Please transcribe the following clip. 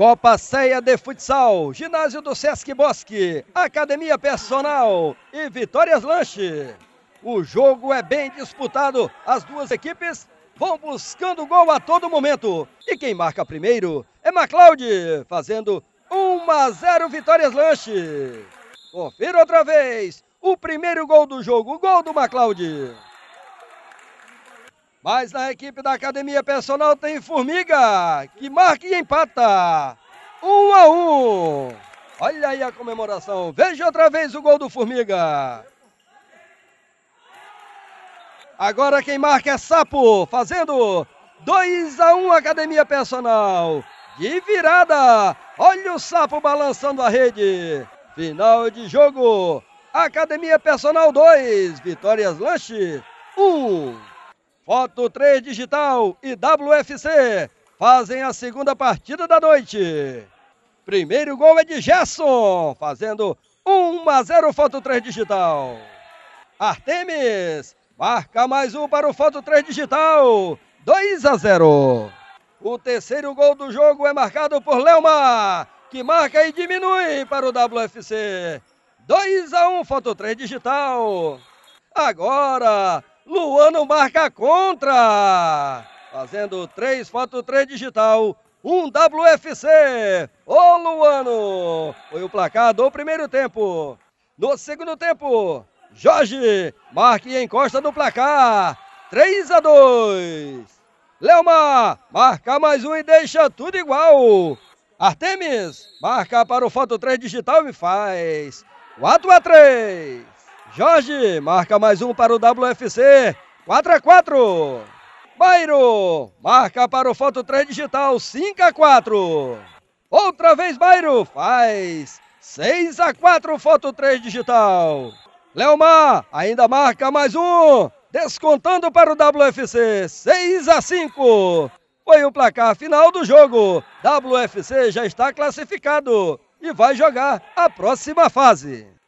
Copa Ceia de Futsal, Ginásio do Sesc Bosque, Academia Personal e Vitórias Lanche. O jogo é bem disputado, as duas equipes vão buscando gol a todo momento. E quem marca primeiro é Maclaude, fazendo 1 a 0 Vitórias Lanche. Confira outra vez o primeiro gol do jogo, o gol do Maclaude. Mas na equipe da academia personal tem Formiga, que marca e empata. Um a um. Olha aí a comemoração. Veja outra vez o gol do Formiga. Agora quem marca é Sapo, fazendo 2 a 1 um, Academia Personal. De virada. Olha o Sapo balançando a rede. Final de jogo. Academia Personal 2, Vitórias Lanche 1. Um. Foto 3 Digital e WFC fazem a segunda partida da noite. Primeiro gol é de Gerson, fazendo 1 a 0 Foto 3 Digital. Artemis marca mais um para o Foto 3 Digital, 2 a 0. O terceiro gol do jogo é marcado por Leomar, que marca e diminui para o WFC. 2 a 1 Foto 3 Digital. Agora, Luano marca contra. Fazendo três fotos, três digital. um WFC. Ô Luano! Foi o placar do primeiro tempo. No segundo tempo, Jorge marca e encosta no placar. 3 a 2. Leomar marca mais um e deixa tudo igual. Artemis marca para o foto 3 digital e faz 4 a 3. Jorge marca mais um para o WFC. 4 a 4. Bairro marca para o Foto 3 Digital. 5 a 4. Outra vez Bairro faz 6 a 4 Foto 3 Digital. Leomar ainda marca mais um. Descontando para o WFC. 6 a 5. Foi o placar final do jogo. WFC já está classificado e vai jogar a próxima fase.